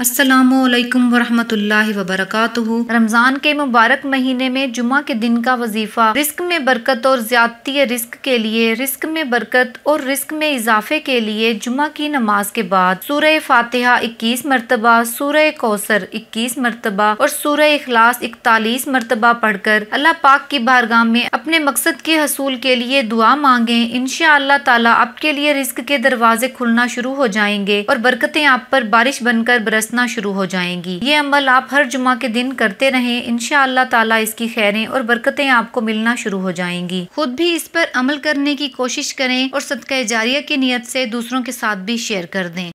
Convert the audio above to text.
असलकम वरहमल वरक रमज़ान के मुबारक महीने में जुमा के दिन का वजीफ़ा रिस्क में बरकत और ज़्यादती रिस्क के लिए रिस्क में बरकत और रिस्क में इजाफे के लिए जुमा की नमाज के बाद सूर्य फातहा इक्कीस मरतबा सूर्य कौसर इक्कीस मरतबा और सूर्य अखलास इकतालीस मरतबा पढ़कर अल्लाह पाक की बारगाह में अपने मकसद के हसूल के लिए दुआ मांगे इन तला आपके लिए रिस्क के दरवाजे खुलना शुरू हो जाएंगे और बरकतें आप पर बारिश बनकर बरस बरसना शुरू हो जाएंगी ये अमल आप हर जुमा के दिन करते रहें इन ताला इसकी खैरें और बरकतें आपको मिलना शुरू हो जाएंगी खुद भी इस पर अमल करने की कोशिश करें और सदका जारिया की नीयत से दूसरों के साथ भी शेयर कर दें